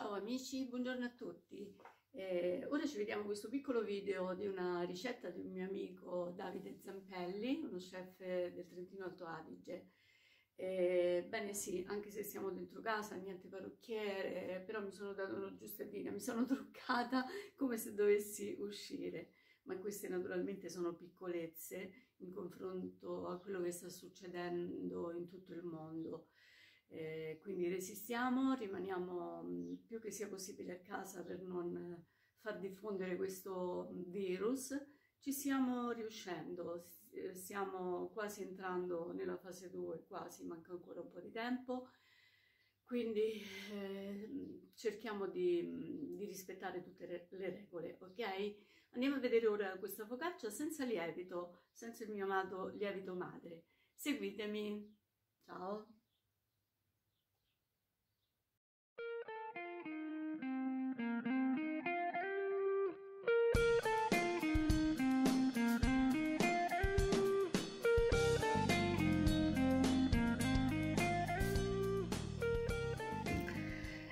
Ciao amici, buongiorno a tutti. Eh, ora ci vediamo questo piccolo video di una ricetta di un mio amico Davide Zampelli, uno chef del Trentino Alto Adige. Eh, bene sì, anche se siamo dentro casa, niente parrucchiere, però mi sono dato una giustettina, mi sono truccata come se dovessi uscire. Ma queste naturalmente sono piccolezze in confronto a quello che sta succedendo in tutto il mondo. Eh, quindi resistiamo, rimaniamo mm, più che sia possibile a casa per non eh, far diffondere questo mm, virus. Ci stiamo riuscendo, eh, stiamo quasi entrando nella fase 2, quasi, manca ancora un po' di tempo, quindi eh, mm, cerchiamo di, di, rispettare tutte le regole, ok? Andiamo a vedere ora questa focaccia senza lievito, senza il mio amato lievito madre. Seguitemi, ciao!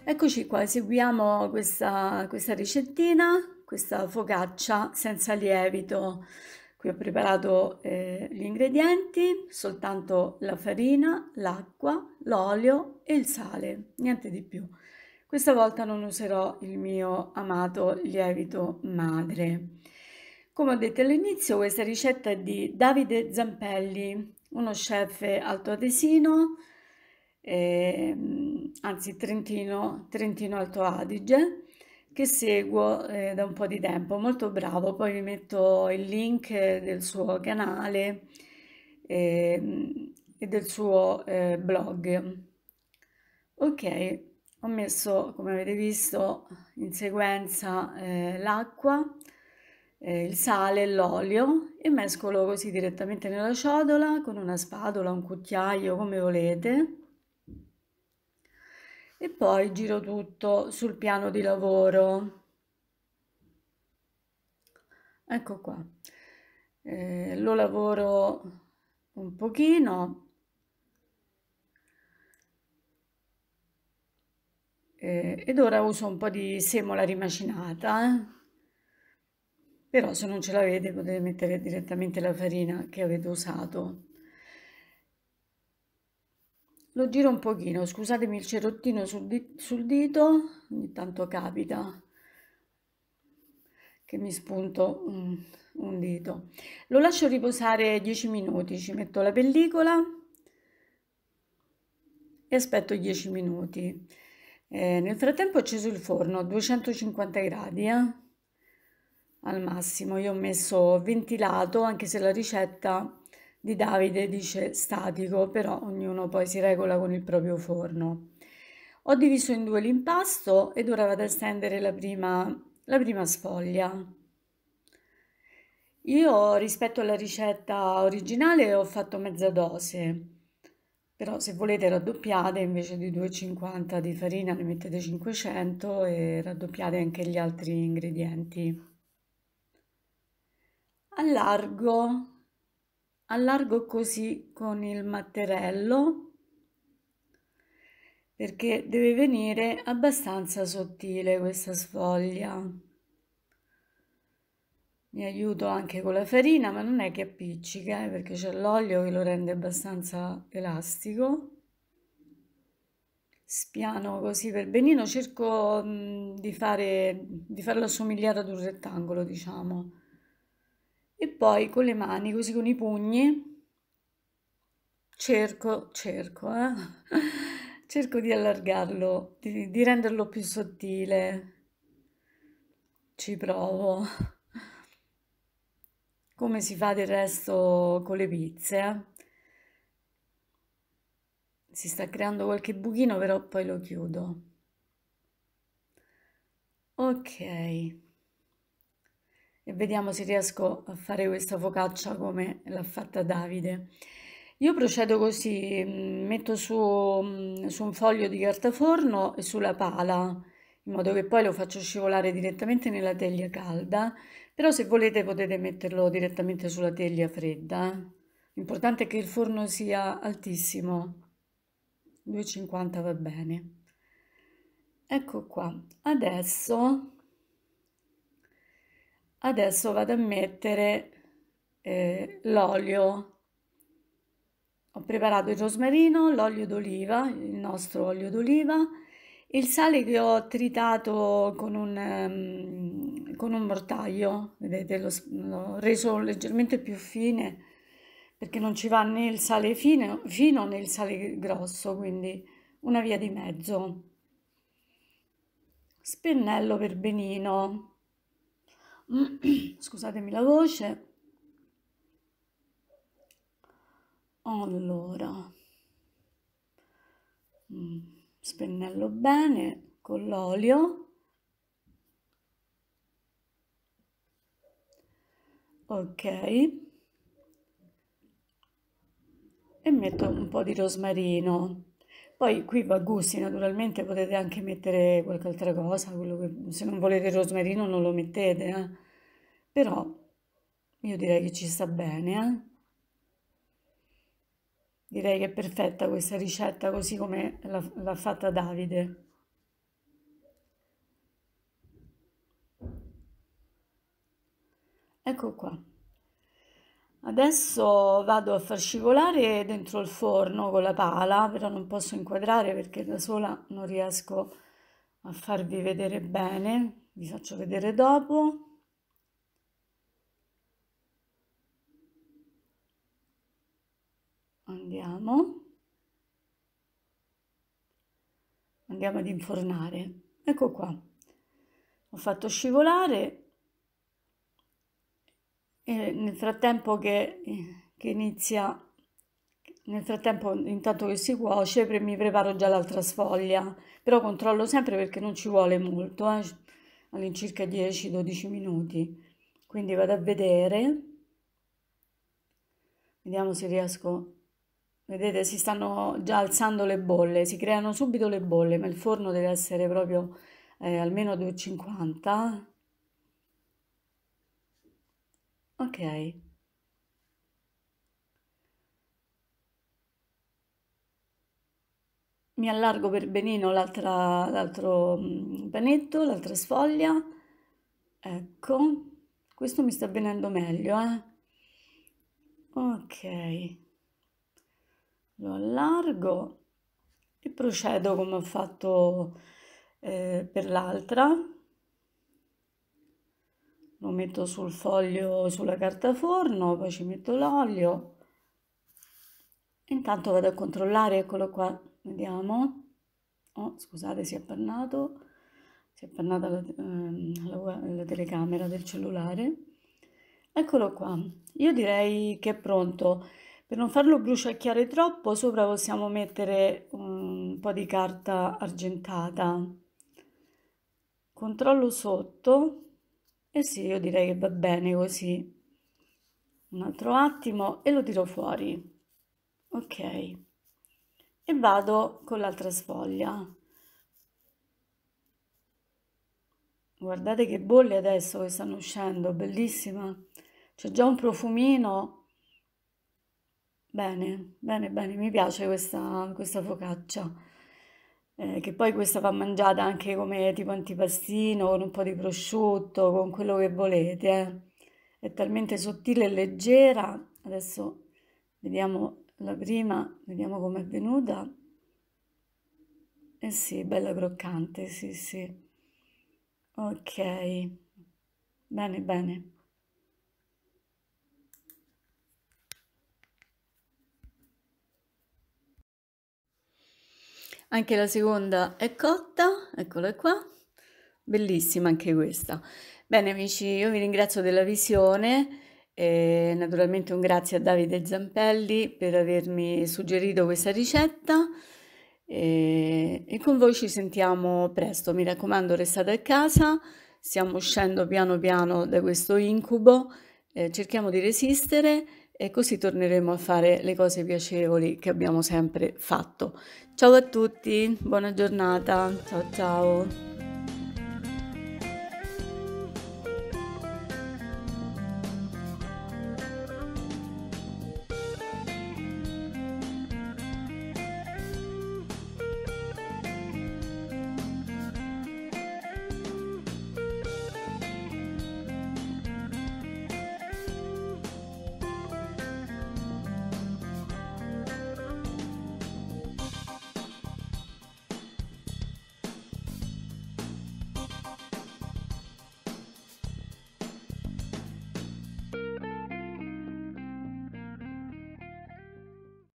Eccoci qua, eseguiamo questa, questa ricettina, questa focaccia senza lievito. Qui ho preparato eh, gli ingredienti, soltanto la farina, l'acqua, l'olio e il sale, niente di più. Questa volta non userò il mio amato lievito madre. Come ho detto all'inizio, questa ricetta è di Davide Zampelli, uno chef altoatesino, eh, anzi Trentino, Trentino Alto Adige, che seguo eh, da un po' di tempo, molto bravo, poi vi metto il link del suo canale eh, e del suo eh, blog. Ok, ho messo, come avete visto, in sequenza eh, l'acqua, eh, il sale e l'olio e mescolo così direttamente nella ciotola con una spatola, un cucchiaio, come volete e poi giro tutto sul piano di lavoro. Ecco qua, eh, lo lavoro un pochino. Eh, ed ora uso un po' di semola rimacinata, eh? però se non ce l'avete potete mettere direttamente la farina che avete usato lo giro un pochino scusatemi il cerottino sul, di sul dito ogni tanto capita che mi spunto un, mm, un dito lo lascio riposare 10 minuti ci metto la pellicola e aspetto 10 minuti eh, nel frattempo ho acceso il forno a 250 gradi eh? al massimo io ho messo ventilato anche se la ricetta di Davide dice statico, però ognuno poi si regola con il proprio forno. Ho diviso in due l'impasto ed ora vado a stendere la prima, la prima sfoglia. Io rispetto alla ricetta originale ho fatto mezza dose, però se volete raddoppiate invece di 2,50 di farina ne mettete 500 e raddoppiate anche gli altri ingredienti. Allargo allargo così con il matterello perché deve venire abbastanza sottile questa sfoglia mi aiuto anche con la farina ma non è che appiccica eh, perché c'è l'olio che lo rende abbastanza elastico spiano così per benino cerco mh, mm, di, fare, di farlo assomigliare ad un rettangolo diciamo e poi con le mani, così con i pugni, cerco, cerco, eh? cerco di allargarlo, di, di renderlo più sottile. Ci provo. Come si fa del resto con le pizze. Eh? Si sta creando qualche buchino, però poi lo chiudo. Ok e vediamo se riesco a fare questa focaccia come l'ha fatta Davide. Io procedo così, mm, metto su, mm, su un foglio di carta forno e sulla pala, in modo che poi lo faccio scivolare direttamente nella teglia calda, però se volete potete metterlo direttamente sulla teglia fredda. Eh. L'importante è che il forno sia altissimo, 250 va bene. Ecco qua, adesso Adesso vado a mettere eh, l'olio. Ho preparato il rosmarino, l'olio d'oliva, il nostro olio d'oliva, il sale che ho tritato con un, um, con un mortaio, vedete, l'ho reso leggermente più fine perché non ci va né il sale fine, fino né il sale grosso, quindi una via di mezzo. Spennello per benino. scusatemi la voce allora mm, spennello bene con l'olio ok e metto un po' di rosmarino poi qui va a gusti, naturalmente potete anche mettere qualche altra cosa, che, se non volete il rosmarino non lo mettete, eh? però io direi che ci sta bene. Eh? Direi che è perfetta questa ricetta così come l'ha fatta Davide. Ecco qua. Adesso vado a far scivolare dentro il forno con la pala, però non posso inquadrare perché da sola non riesco a farvi vedere bene, vi faccio vedere dopo. Andiamo. Andiamo ad infornare. Ecco qua. Ho fatto scivolare e nel frattempo che, che inizia nel frattempo intanto che si cuoce mi preparo già l'altra sfoglia però controllo sempre perché non ci vuole molto eh? all'incirca 10-12 minuti quindi vado a vedere vediamo se riesco vedete si stanno già alzando le bolle si creano subito le bolle ma il forno deve essere proprio eh, almeno 250 Ok. Mi allargo per benino l'altro mm, panetto, l'altra sfoglia. Ecco, questo mi sta venendo meglio, eh. Ok. Lo allargo e procedo come ho fatto eh, per l'altra lo metto sul foglio, sulla carta forno, poi ci metto l'olio. Intanto vado a controllare, eccolo qua, vediamo. Oh, scusate, si è appannato, si è appannata la, ehm, la, la telecamera del cellulare. Eccolo qua, io direi che è pronto. Per non farlo bruciacchiare troppo, sopra possiamo mettere un po' di carta argentata. Controllo sotto, e eh sì, io direi che va bene così. Un altro attimo e lo tiro fuori. Ok. E vado con l'altra sfoglia. Guardate che bolle adesso che stanno uscendo, bellissima. C'è già un profumino. Bene, bene, bene, mi piace questa, questa focaccia. Eh, che poi questa va mangiata anche come tipo antipastino, con un po' di prosciutto, con quello che volete. Eh. È talmente sottile e leggera. Adesso vediamo la prima, vediamo com'è venuta. Eh sì, bella croccante, sì sì. Ok, bene bene. Anche la seconda è cotta, eccola qua, bellissima anche questa. Bene amici, io vi ringrazio della visione e naturalmente un grazie a Davide Zampelli per avermi suggerito questa ricetta e, e con voi ci sentiamo presto. Mi raccomando restate a casa, stiamo uscendo piano piano da questo incubo, eh, cerchiamo di resistere e così torneremo a fare le cose piacevoli che abbiamo sempre fatto. Ciao a tutti, buona giornata, ciao ciao!